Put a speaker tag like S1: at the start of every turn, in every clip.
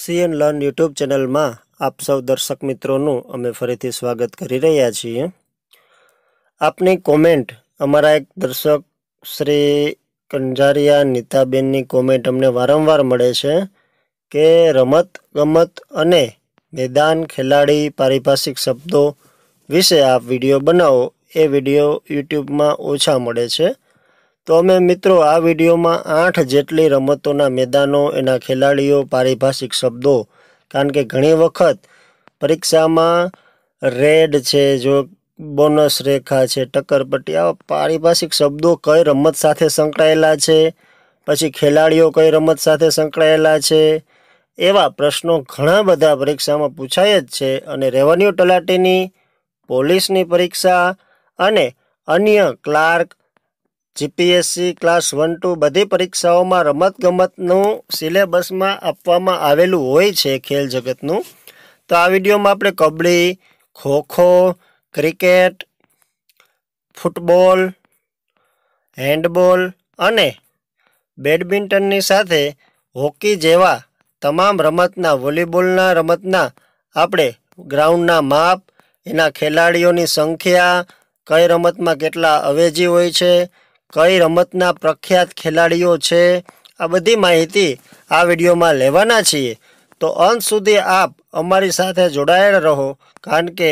S1: CN learn YouTube ચેનલમાં આપ સૌ દર્શક મિત્રોનું અમે ફરીથી સ્વાગત કરી રહ્યા છીએ આપની કોમેન્ટ અમારા એક દર્શક શ્રી કંજારિયા નીતાબેનની કોમેન્ટ અમને વારંવાર મળે છે કે રમત ગમત અને મેદાન ખેલાડી પારિભાષિક શબ્દો વિશે આપ વિડીયો બનાવો એ વિડીયો યુટ્યુબમાં ઓછા મળે છે તો અમે મિત્રો આ વિડીયોમાં આઠ જેટલી રમતોના મેદાનો એના ખેલાડીઓ પારિભાષિક શબ્દો કારણ કે ઘણી વખત પરીક્ષામાં રેડ છે જો બોનસ રેખા છે ટક્કરપટ્ટી આવા પારિભાષિક શબ્દો કઈ રમત સાથે સંકળાયેલા છે પછી ખેલાડીઓ કઈ રમત સાથે સંકળાયેલા છે એવા પ્રશ્નો ઘણા બધા પરીક્ષામાં પૂછાય જ છે અને રેવન્યુ તલાટીની પોલીસની પરીક્ષા અને અન્ય clerk GPSC class one two બધી પરીક્ષાઓમાં રમતગમતનું સિલેબસમાં આપવામાં આવેલું હોય છે ખેલ જગતનું તો આ વિડીયોમાં આપણે kabaddi kho kho cricket football handball અને બેડમિન્ટનની સાથે હોકી જેવા તમામ રમતના વોલીબોલના રમતના આપણે ગ્રાઉન્ડના માપ એના ખેલાડીઓની સંખ્યા કઈ રમતમાં કેટલા અવેજી હોય છે કઈ રમતના પ્રખ્યાત ખેલાડીઓ છે આ બધી માહિતી આ વિડીયોમાં લેવાના છીએ તો અંત સુધી આપ અમારી સાથે જોડાયેલ રહો કારણ કે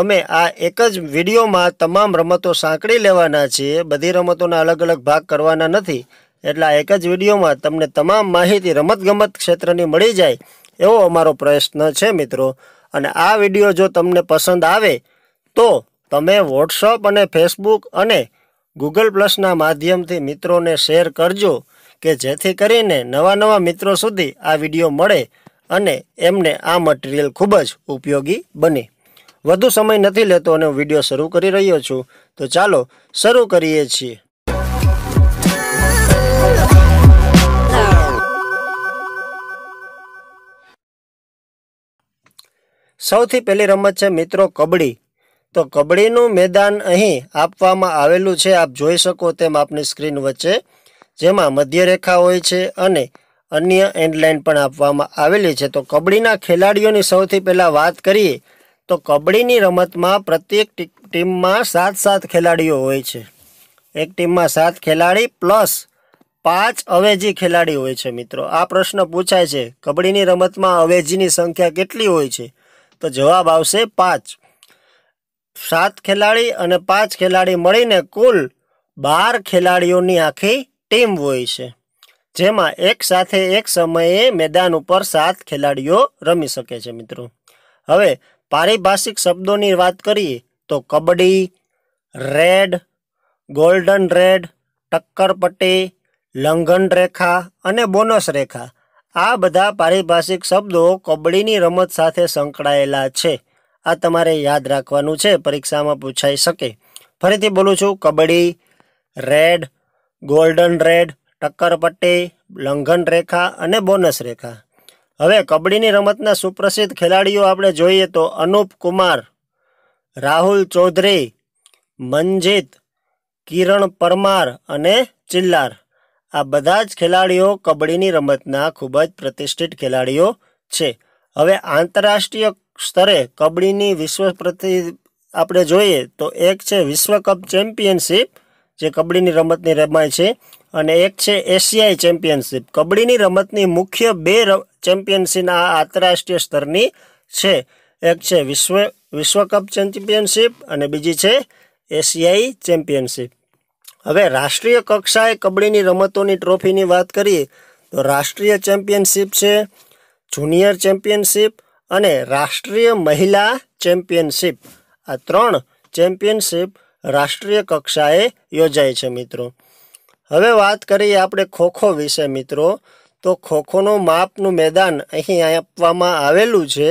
S1: અમે આ એક જ વિડીયોમાં તમામ રમતો સાંકળી લેવાના છીએ બધી રમતોના અલગ અલગ ભાગ કરવાના નથી એટલે આ એક જ વિડીયોમાં તમને તમામ માહિતી રમતગમત ક્ષેત્રની મળી જાય એવો અમારો પ્રયત્ન છે મિત્રો અને આ વિડીયો જો તમને પસંદ આવે તો તમે વોટ્સઅપ અને ફેસબુક અને ગૂગલ પ્લસના માધ્યમથી મિત્રોને શેર કરજો કે જેથી કરીને નવા નવા મિત્રો સુધી આ વિડીયો મળે અને એમને આ મટીરિયલ ખૂબ જ ઉપયોગી બને વધુ સમય નથી લેતો અને હું વિડીયો શરૂ કરી રહ્યો છું તો ચાલો શરૂ કરીએ છીએ સૌથી પહેલી રમત છે મિત્રો કબડ્ડી તો કબડ્ડીનું મેદાન અહીં આપવામાં આવેલું છે આપ જોઈ શકો તેમ આપની સ્ક્રીન વચ્ચે જેમાં મધ્યરેખા હોય છે અને અન્ય એન્ડલાઇન પણ આપવામાં આવેલી છે તો કબડ્ડીના ખેલાડીઓની સૌથી પહેલાં વાત કરીએ તો કબડ્ડીની રમતમાં પ્રત્યેક ટીમમાં સાત સાત ખેલાડીઓ હોય છે એક ટીમમાં સાત ખેલાડી પ્લસ પાંચ અવેજી ખેલાડી હોય છે મિત્રો આ પ્રશ્ન પૂછાય છે કબડ્ડીની રમતમાં અવેજીની સંખ્યા કેટલી હોય છે તો જવાબ આવશે પાંચ સાત ખેલાડી અને પાંચ ખેલાડી મળીને કુલ બાર ખેલાડીઓની આખી ટીમ હોય છે જેમાં એક સાથે એક સમયે મેદાન ઉપર સાત ખેલાડીઓ રમી શકે છે મિત્રો હવે પારિભાષિક શબ્દોની વાત કરીએ તો કબડ્ડી રેડ ગોલ્ડન રેડ ટક્કરપટ્ટી લંઘન રેખા અને બોનસ રેખા આ બધા પારિભાષિક શબ્દો કબડ્ડીની રમત સાથે સંકળાયેલા છે આ તમારે યાદ રાખવાનું છે પરીક્ષામાં પૂછાઈ શકે ફરીથી બોલું છું કબડ્ડી રેડ ગોલ્ડન રેડ ટક્કરપટ્ટી લંઘન રેખા અને બોનસ રેખા હવે કબડ્ડીની રમતના સુપ્રસિદ્ધ ખેલાડીઓ આપણે જોઈએ તો અનુપ કુમાર રાહુલ ચૌધરી મનજીત કિરણ પરમાર અને ચિલ્લાર આ બધા જ ખેલાડીઓ કબડ્ડીની રમતના ખૂબ જ પ્રતિષ્ઠિત ખેલાડીઓ છે હવે આંતરરાષ્ટ્રીય સ્તરે કબડ્ડીની વિશ્વ પ્રતિ આપણે જોઈએ તો એક છે વિશ્વકપ ચેમ્પિયનશિપ જે કબડ્ડીની રમતની રમાય છે અને એક છે એશિયાઈ ચેમ્પિયનશીપ કબડ્ડીની રમતની મુખ્ય બે ચેમ્પિયનશિપ આ આંતરરાષ્ટ્રીય સ્તરની છે એક છે વિશ્વ વિશ્વકપ ચેમ્પિયનશિપ અને બીજી છે એશિયાઈ ચેમ્પિયનશીપ હવે રાષ્ટ્રીય કક્ષાએ કબડ્ડીની રમતોની ટ્રોફીની વાત કરીએ તો રાષ્ટ્રીય ચેમ્પિયનશિપ છે જુનિયર ચેમ્પિયનશિપ અને રાષ્ટ્રીય મહિલા ચેમ્પિયનશિપ આ ત્રણ ચેમ્પિયનશિપ રાષ્ટ્રીય કક્ષાએ યોજાય છે મિત્રો હવે વાત કરીએ આપણે ખોખો વિશે મિત્રો તો ખોખોનું માપનું મેદાન અહીં આપવામાં આવેલું છે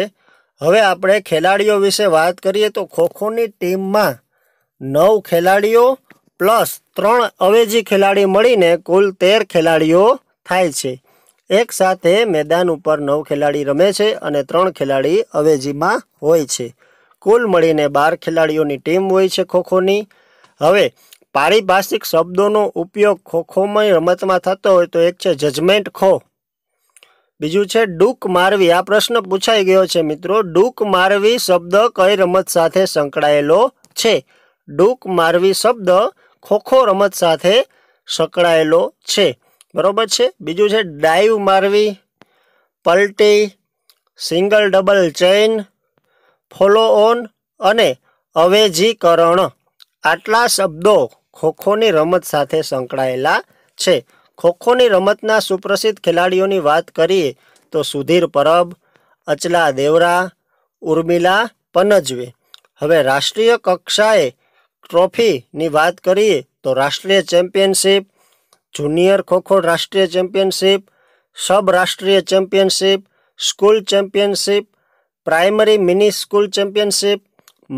S1: હવે આપણે ખેલાડીઓ વિશે વાત કરીએ તો ખોખોની ટીમમાં નવ ખેલાડીઓ પ્લસ ત્રણ અવેજી ખેલાડી મળીને કુલ તેર ખેલાડીઓ થાય છે એક સાથે મેદાન ઉપર નવ ખેલાડી રમે છે અને ત્રણ ખેલાડી અવેજીમાં હોય છે કુલ મળીને બાર ખેલાડીઓની ટીમ હોય છે ખોખોની હવે પારિભાષિક શબ્દોનો ઉપયોગ ખોખોમાં રમતમાં થતો હોય તો એક છે જજમેન્ટ ખો બીજું છે ડૂક મારવી આ પ્રશ્ન પૂછાઈ ગયો છે મિત્રો ડૂક મારવી શબ્દ કઈ રમત સાથે સંકળાયેલો છે ડૂક મારવી શબ્દ ખોખો રમત સાથે સંકળાયેલો છે બરાબર છે બીજું છે ડાઈવ મારવી પલટી single double chain follow on અને અવેજીકરણ આટલા શબ્દો ખોખોની રમત સાથે સંકળાયેલા છે ખોખોની રમતના સુપ્રસિદ્ધ ખેલાડીઓની વાત કરીએ તો સુધીર પરબ અચલા દેવરા ઉર્મિલા પનજવે હવે રાષ્ટ્રીય કક્ષાએ ટ્રોફીની વાત કરીએ તો રાષ્ટ્રીય ચેમ્પિયનશિપ જુનિયર ખોખો રાષ્ટ્રીય ચેમ્પિયનશિપ સબ રાષ્ટ્રીય championship school championship primary mini school championship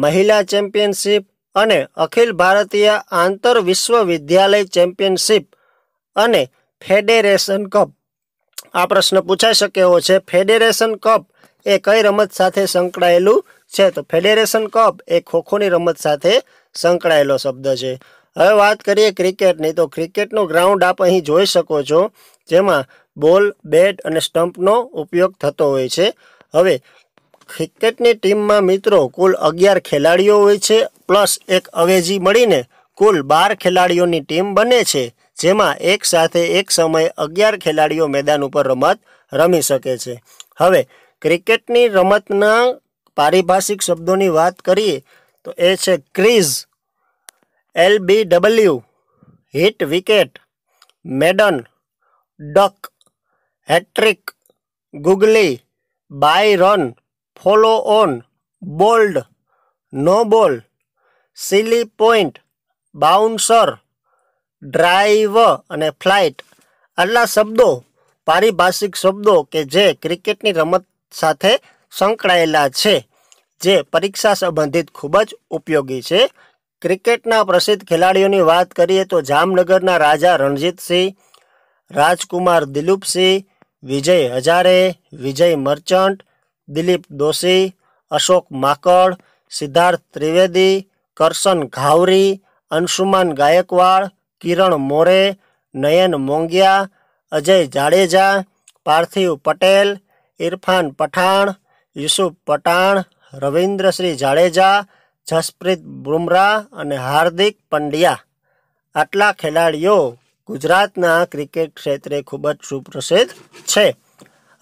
S1: મહિલા ચેમ્પિયનશિપ અને અખિલ ભારતીય આંતર વિશ્વવિદ્યાલય ચેમ્પિયનશિપ અને ફેડેરેશન કપ આ પ્રશ્ન પૂછાઈ શકે એવો છે ફેડેરેશન કપ એ કઈ રમત સાથે સંકળાયેલું છે તો ફેડેરેશન કપ એ ખોખોની રમત સાથે સંકળાયેલો શબ્દ છે હવે વાત કરીએ ક્રિકેટની તો ક્રિકેટનું ગ્રાઉન્ડ આપ અહીં જોઈ શકો છો જેમાં બોલ બેટ અને સ્ટમ્પનો ઉપયોગ થતો હોય છે હવે ક્રિકેટની ટીમમાં મિત્રો કુલ અગિયાર ખેલાડીઓ હોય છે પ્લસ એક અવેજી મળીને કુલ બાર ખેલાડીઓની ટીમ બને છે જેમાં એક સાથે એક સમયે અગિયાર ખેલાડીઓ મેદાન ઉપર રમત રમી શકે છે હવે ક્રિકેટની રમતના પારિભાષિક શબ્દોની વાત કરીએ તો એ છે crease L B W hit wicket maiden duck hat trick googly bye run follow on bowled no ball silly point bouncer drive અને ફ્લાઇટ આટલા શબ્દો પારિભાષિક શબ્દો કે જે ક્રિકેટની રમત સાથે સંકળાયેલા છે જે પરીક્ષા સંબંધિત ખૂબ જ ઉપયોગી છે ક્રિકેટના પ્રસિદ્ધ ખેલાડીઓની વાત કરીએ તો જામનગરના રાજા રણજીતસિંહ રાજકુમાર દિલીપસિંહ વિજય હજારે વિજય મર્ચન્ટ દિલીપ દોશી અશોક માકડ સિદ્ધાર્થ ત્રિવેદી કરશન ઘાવરી અંશુમાન ગાયકવાડ કિરણ મોરે નયન મોંગિયા અજય જાડેજા પાર્થિવ પટેલ ઇરફાન પઠાણ યુસુફ પઠાણ રવિન્દ્રશ્રી જાડેજા જસપ્રીત બુમરાહ અને હાર્દિક પંડ્યા આટલા ખેલાડીઓ ગુજરાતના ક્રિકેટ ક્ષેત્રે ખૂબ જ સુપ્રસિદ્ધ છે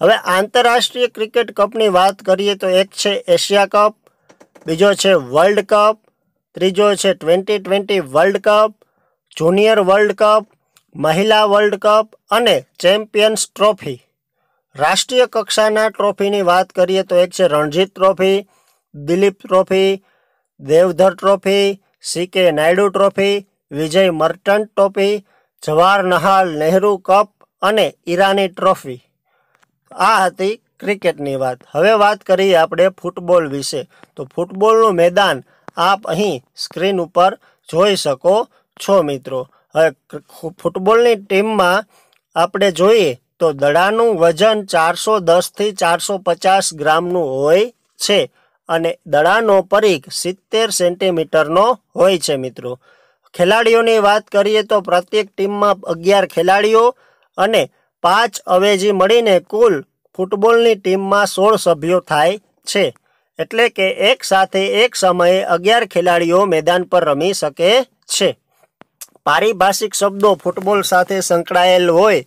S1: હવે આંતરરાષ્ટ્રીય ક્રિકેટ કપની વાત કરીએ તો એક છે એશિયા કપ બીજો છે વર્લ્ડ કપ ત્રીજો છે twenty twenty world cup junior world cup મહિલા વર્લ્ડ કપ અને ચેમ્પિયન્સ ટ્રોફી રાષ્ટ્રીય કક્ષાના ટ્રોફીની વાત કરીએ તો એક છે Ranjit trophy Dilip trophy Deodhar trophy C K Nayudu trophy Vijay Merchant trophy Jawaharlal Nehru cup અને ઈરાની ટ્રોફી આ હતી ક્રિકેટની વાત હવે વાત કરીએ આપણે ફૂટબોલ વિશે તો ફૂટબોલનું મેદાન આપ અહીં સ્ક્રીન ઉપર જોઈ શકો છો મિત્રો હવે ફૂટબોલની ટીમમાં આપણે જોઈએ તો દડાનું વજન ચારસો દસથી ચારસો પચાસ ગ્રામનું હોય છે અને દડાનો પરીખ સિત્તેર સેન્ટીમીટરનો હોય છે મિત્રો ખેલાડીઓની વાત કરીએ તો પ્રત્યેક ટીમમાં અગિયાર ખેલાડીઓ અને પાંચ અવેજી મળીને કુલ ફૂટબોલની ટીમમાં સોળ સભ્યો થાય છે એટલે કે એક સાથે એક સમયે અગિયાર ખેલાડીઓ મેદાન પર રમી શકે છે પારિભાષિક શબ્દો ફૂટબોલ સાથે સંકળાયેલ હોય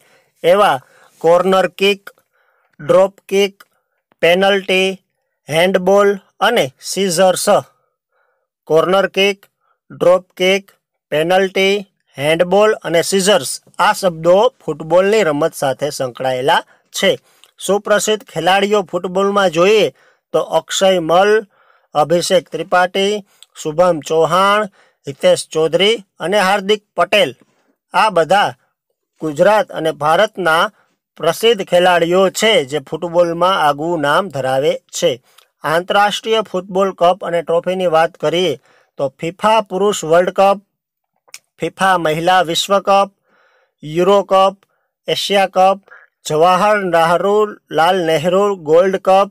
S1: એવા corner kick drop kick penalty handball અને scissors corner kick drop kick penalty handball અને સીઝર્સ આ શબ્દો ફૂટબોલની રમત સાથે સંકળાયેલા છે સુપ્રસિદ્ધ ખેલાડીઓ ફૂટબોલમાં જોઈએ તો અક્ષય મલ અભિષેક ત્રિપાઠી શુભમ ચૌહાણ હિતેશ ચૌધરી અને હાર્દિક પટેલ આ બધા ગુજરાત અને ભારતના પ્રસિદ્ધ ખેલાડીઓ છે જે ફૂટબોલમાં આગવું નામ ધરાવે છે આંતરરાષ્ટ્રીય ફૂટબોલ કપ અને ટ્રોફીની વાત કરીએ તો ફિફા પુરુષ વર્લ્ડ કપ ફિફા મહિલા વિશ્વ cup Euro cup Asia cup Jawahar Nehru Lal Nehru gold cup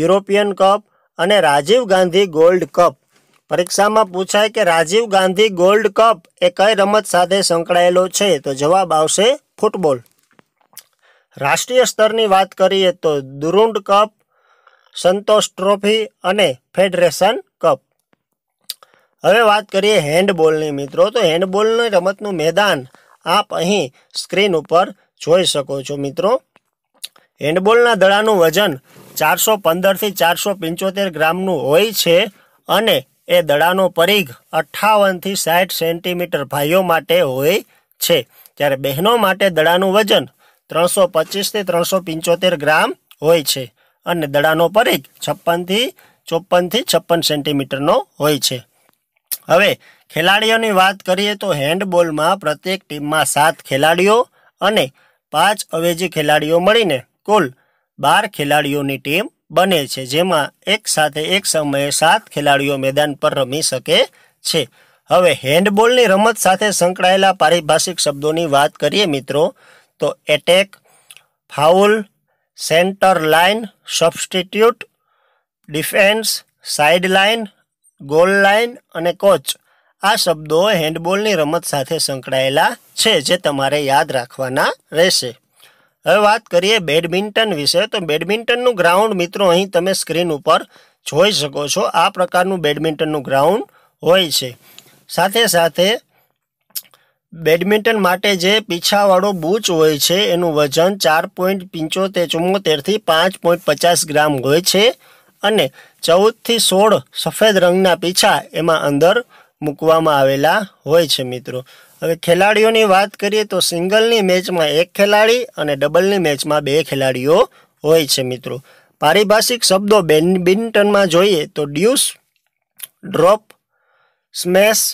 S1: European cup અને રાજીવ ગાંધી ગોલ્ડ કપ પરીક્ષામાં પૂછાય કે રાજીવ ગાંધી ગોલ્ડ કપ એ કઈ રમત સાથે સંકળાયેલો છે તો જવાબ આવશે ફૂટબોલ રાષ્ટ્રીય સ્તરની વાત કરીએ તો દુરુંડ કપ સંતોષ ટ્રોફી અને ફેડરેશન કપ હવે વાત કરીએ હેન્ડબોલની મિત્રો તો હેન્ડબોલની રમતનું મેદાન આપ અહીં સ્ક્રીન ઉપર જોઈ શકો છો મિત્રો હેન્ડબોલના દડાનું વજન ચારસો પંદરથી ચારસો પંચોતેર ગ્રામનું હોય છે અને એ દડાનો પરિઘ અઠ્ઠાવનથી સાઠ સેન્ટીમીટર ભાઈઓ માટે હોય છે જ્યારે બહેનો માટે દડાનું વજન ત્રણસો પચીસથી ત્રણસો પંચોતેર ગ્રામ હોય છે અને દડાનો પરિઘ છપ્પનથી ચોપ્પનથી છપ્પન સેન્ટીમીટરનો હોય છે હવે ખેલાડીઓની વાત કરીએ તો હેન્ડબોલમાં પ્રત્યેક ટીમમાં સાત ખેલાડીઓ અને પાંચ અવેજી ખેલાડીઓ મળીને કુલ બાર ખેલાડીઓની ટીમ બને છે જેમાં એક સાથે એક સમયે સાત ખેલાડીઓ મેદાન પર રમી શકે છે હવે હેન્ડબોલની રમત સાથે સંકળાયેલા પારિભાષિક શબ્દોની વાત કરીએ મિત્રો તો attack foul centre line substitute defence side line goal line અને કોચ આ શબ્દો હેન્ડબોલની રમત સાથે સંકળાયેલા છે જે તમારે યાદ રાખવાના રહેશે હવે વાત કરીએ બેડમિન્ટન વિશે તો બેડમિન્ટનનું ગ્રાઉન્ડ મિત્રો અહીં તમે સ્ક્રીન ઉપર જોઈ શકો છો આ પ્રકારનું બેડમિન્ટનનું ગ્રાઉન્ડ હોય છે સાથે સાથે બેડમિન્ટન માટે જે પીછાવાળો બૂચ હોય છે એનું વજન ચાર પોઈન્ટ પંચોતેર ચુમ્મોતેરથી પાંચ પોઈન્ટ પચાસ ગ્રામ હોય છે અને ચૌદથી સોળ સફેદ રંગના પીછા એમાં અંદર મૂકવામાં આવેલા હોય છે મિત્રો હવે ખેલાડીઓની વાત કરીએ તો સિંગલની મેચમાં એક ખેલાડી અને ડબલની મેચમાં બે ખેલાડીઓ હોય છે મિત્રો પારિભાષિક શબ્દો બેડમિન્ટનમાં જોઈએ તો deuce drop smash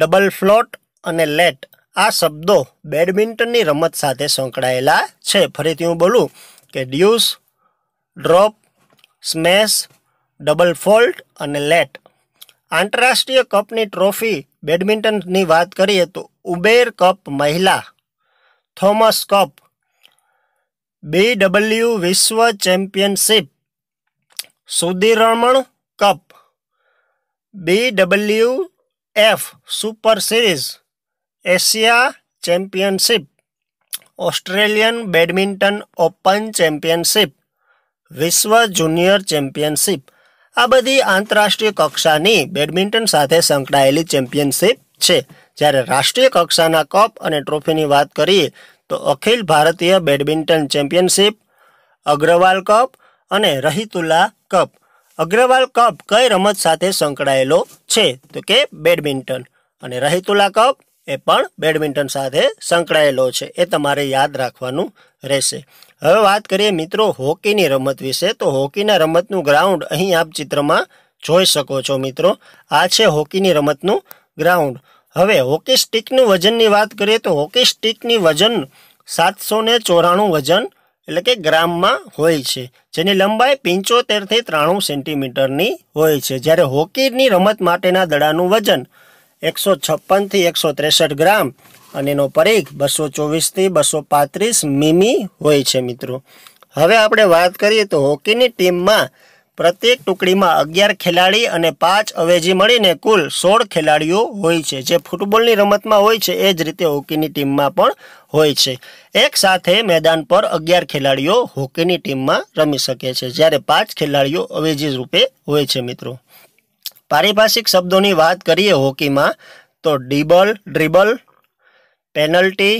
S1: double fault અને લેટ આ શબ્દો બેડમિન્ટનની રમત સાથે સંકળાયેલા છે ફરીથી હું બોલું કે deuce drop smash double fault અને લેટ આંતરરાષ્ટ્રીય કપની ટ્રોફી બેડમિન્ટનની વાત કરીએ તો ઉબેર કપ મહિલા થોમસ કપ બી ડબલ્યુ વિશ્વ championship Sudirman cup B W F super series Asia championship Australian badminton open championship વિશ્વ જુનિયર ચેમ્પિયનશિપ આ બધી આંતરરાષ્ટ્રીય કક્ષાની બેડમિન્ટન સાથે સંકળાયેલી ચેમ્પિયનશિપ છે જ્યારે રાષ્ટ્રીય કક્ષાના કપ અને ટ્રોફીની વાત કરીએ તો અખિલ ભારતીય બેડમિન્ટન ચેમ્પિયનશિપ અગ્રવાલ કપ અને રહીતુલ્લા કપ અગ્રવાલ કપ કઈ રમત સાથે સંકળાયેલો છે તો કે બેડમિન્ટન અને રહીતુલ્લા કપ એ પણ બેડમિન્ટન સાથે સંકળાયેલો છે એ તમારે યાદ રાખવાનું રહેશે હવે વાત કરીએ મિત્રો હોકીની રમત વિશે તો હોકીના રમતનું ગ્રાઉન્ડ અહીં આપ ચિત્રમાં જોઈ શકો છો મિત્રો આ છે હોકીની રમતનું ગ્રાઉન્ડ હવે હોકી સ્ટિકનું વજનની વાત કરીએ તો હોકી સ્ટિકની વજન સાતસો ને ચોરાણું વજન એટલે કે ગ્રામમાં હોય છે જેની લંબાઈ પંચોતેરથી ત્રાણું સેન્ટીમીટરની હોય છે જ્યારે હોકીની રમત માટેના દડાનું વજન એકસો છપ્પનથી એકસો ત્રેસઠ ગ્રામ અને એનો પરીખ બસો ચોવીસથી બસો પાંત્રીસ મીમી હોય છે મિત્રો હવે આપણે વાત કરીએ તો હોકીની ટીમમાં પ્રત્યેક ટુકડીમાં અગિયાર ખેલાડી અને પાંચ અવેજી મળીને કુલ સોળ ખેલાડીઓ હોય છે જે ફૂટબોલની રમતમાં હોય છે એ જ રીતે હોકીની ટીમમાં પણ હોય છે એક સાથે મેદાન પર અગિયાર ખેલાડીઓ હોકીની ટીમમાં રમી શકે છે જ્યારે પાંચ ખેલાડીઓ અવેજી રૂપે હોય છે મિત્રો પારિભાષિક શબ્દોની વાત કરીએ હોકીમાં તો dribble dribble penalty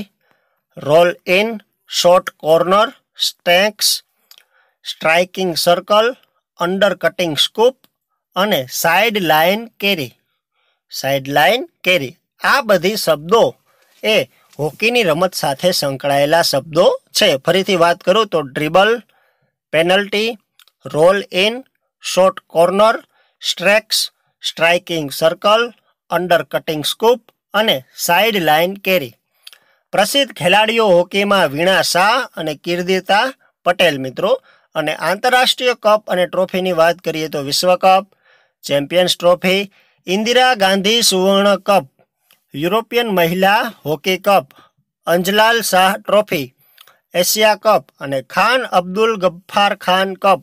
S1: roll in short corner sticks striking circle under cutting scoop અને side line carry side line carry આ બધી શબ્દો એ હોકીની રમત સાથે સંકળાયેલા શબ્દો છે ફરીથી વાત કરું તો dribble penalty roll in short corner sticks striking circle under cutting scoop અને સાઇડ લાઇન કેરી પ્રસિદ્ધ ખેલાડીઓ હોકીમાં વીણા શાહ અને કિર્દિતા પટેલ મિત્રો અને આંતરરાષ્ટ્રીય કપ અને ટ્રોફીની વાત કરીએ તો વિશ્વકપ ચેમ્પિયન્સ ટ્રોફી ઇન્દિરા ગાંધી સુવર્ણ કપ યુરોપિયન મહિલા હોકી કપ અંજલાલ શાહ ટ્રોફી એશિયા કપ અને ખાન અબ્દુલ ગફ્ફાર ખાન કપ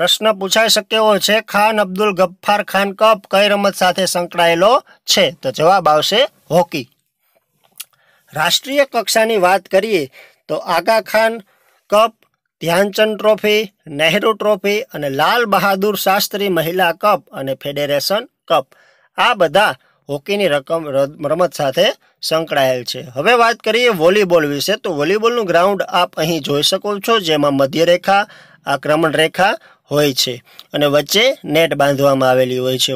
S1: પ્રશ્ન પૂછાઈ શકે એવો છે ખાન અબ્દુલ ગફ્ફાર ખાન કપ કઈ રમત સાથે સંકળાયેલો છે તો જવાબ આવશે હોકી રાષ્ટ્રીય કક્ષાની વાત કરીએ તો Aga Khan cup Dhyanchand trophy Nehru trophy અને લાલ બહાદુર શાસ્ત્રી મહિલા કપ અને ફેડરેશન કપ આ બધા હોકીની રકમ રમત સાથે સંકળાયેલ છે હવે વાત કરીએ વોલીબોલ વિશે તો વોલીબોલનું ગ્રાઉન્ડ આપ અહીં જોઈ શકો છો જેમાં મધ્યરેખા આક્રમણ રેખા હોય છે અને વચ્ચે નેટ બાંધવામાં આવેલી હોય છે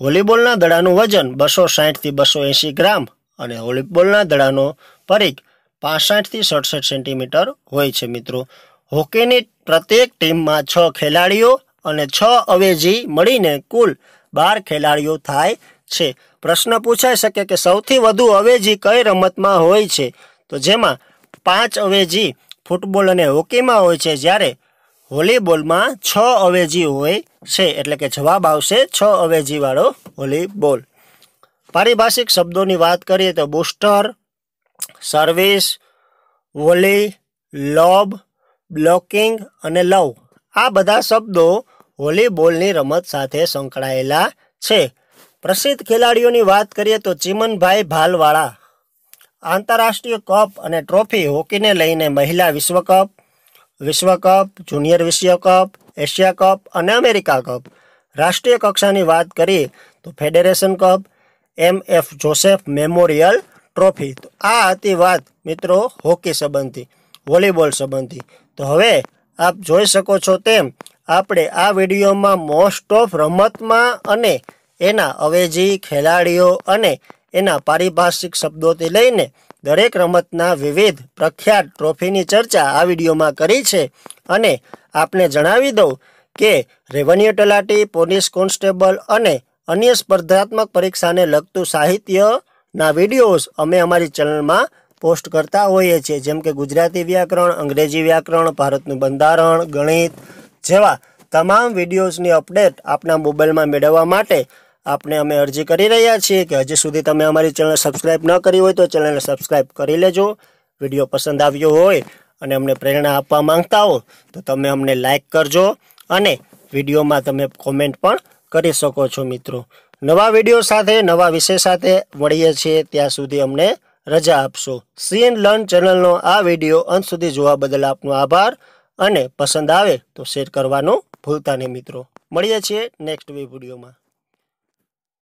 S1: વોલીબોલના દડાનું વજન બસો સાઠથી બસો એંસી ગ્રામ અને વોલીબોલના દડાનો પરીખ પાસઠથી સડસઠ સેન્ટીમીટર હોય છે મિત્રો હોકીની પ્રત્યેક ટીમમાં છ ખેલાડીઓ અને છ અવેજી મળીને કુલ બાર ખેલાડીઓ થાય છે પ્રશ્ન પૂછાઈ શકે કે સૌથી વધુ અવેજી કઈ રમતમાં હોય છે તો જેમાં પાંચ અવેજી ફૂટબોલ અને હોકીમાં હોય છે જ્યારે વોલીબોલમાં છ અવેજી હોય છે એટલે કે જવાબ આવશે છ અવેજીવાળો વોલીબોલ પારિભાષિક શબ્દોની વાત કરીએ તો booster service volley lob blocking અને લવ આ બધા શબ્દો વોલીબોલની રમત સાથે સંકળાયેલા છે પ્રસિદ્ધ ખેલાડીઓની વાત કરીએ તો ચિમનભાઈ ભાલવાળા આંતરરાષ્ટ્રીય કપ અને ટ્રોફી હોકીને લઈને મહિલા વિશ્વકપ વિશ્વ કપ જુનિયર વિશ્વ કપ એશિયા કપ અને અમેરિકા કપ રાષ્ટ્રીય કક્ષાની વાત કરીએ તો federation cup M F Joseph memorial trophy તો આ હતી વાત મિત્રો હોકી સંબંધી વોલીબોલ સંબંધી તો હવે આપ જોઈ શકો છો તેમ આપણે આ વિડીયોમાં મોસ્ટ ઓફ રમતમાં અને એના અવેજી ખેલાડીઓ અને એના પારિભાષિક શબ્દોથી લઈને દરેક રમતના વિવિધ પ્રખ્યાત ટ્રોફીની ચર્ચા આ વિડીયોમાં કરી છે અને આપને જણાવી દઉં કે રેવન્યુ તલાટી પોલીસ કોન્સ્ટેબલ અને અન્ય સ્પર્ધાત્મક પરીક્ષાને લગતું સાહિત્યના વિડીયોઝ અમે અમારી ચેનલમાં પોસ્ટ કરતા હોઈએ છીએ જેમ કે ગુજરાતી વ્યાકરણ અંગ્રેજી વ્યાકરણ ભારતનું બંધારણ ગણિત જેવા તમામ વિડીયોઝની અપડેટ આપના મોબાઈલમાં મેળવવા માટે આપને અમે અરજી કરી રહ્યા છીએ કે હજી સુધી તમે અમારી ચેનલ સબસ્ક્રાઈબ ન કરી હોય તો ચેનલને સબસ્ક્રાઈબ કરી લેજો વિડીયો પસંદ આવ્યો હોય અને અમને પ્રેરણા આપવા માંગતા હો તો તમે અમને લાઇક કરજો અને વિડીયોમાં તમે કોમેન્ટ પણ કરી શકો છો મિત્રો નવા વિડીયો સાથે નવા વિષય સાથે મળીએ છીએ ત્યાં સુધી અમને રજા આપશો સી એન લર્ન ચેનલનો આ વિડીયો અંત સુધી જોવા બદલ આપનો આભાર અને પસંદ આવે તો શેર કરવાનું ભૂલતા નહીં મિત્રો મળીએ છીએ નેક્સ્ટ વિડીયોમાં